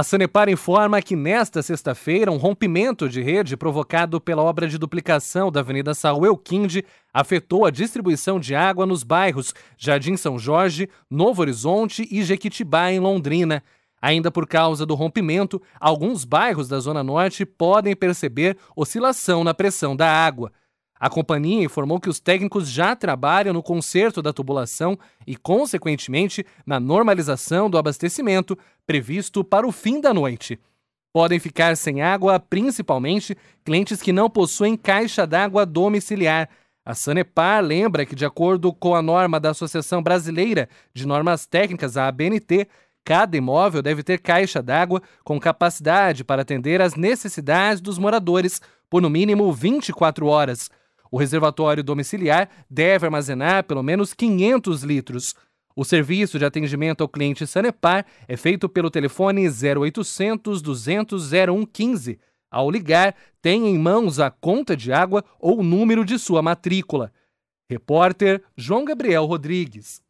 A Sanepar informa que nesta sexta-feira, um rompimento de rede provocado pela obra de duplicação da Avenida Saul Elquinde afetou a distribuição de água nos bairros Jardim São Jorge, Novo Horizonte e Jequitibá, em Londrina. Ainda por causa do rompimento, alguns bairros da Zona Norte podem perceber oscilação na pressão da água. A companhia informou que os técnicos já trabalham no conserto da tubulação e, consequentemente, na normalização do abastecimento, previsto para o fim da noite. Podem ficar sem água, principalmente clientes que não possuem caixa d'água domiciliar. A Sanepar lembra que, de acordo com a norma da Associação Brasileira de Normas Técnicas, a ABNT, cada imóvel deve ter caixa d'água com capacidade para atender às necessidades dos moradores por no mínimo 24 horas. O reservatório domiciliar deve armazenar pelo menos 500 litros. O serviço de atendimento ao cliente Sanepar é feito pelo telefone 0800 200 0115. Ao ligar, tem em mãos a conta de água ou o número de sua matrícula. Repórter João Gabriel Rodrigues.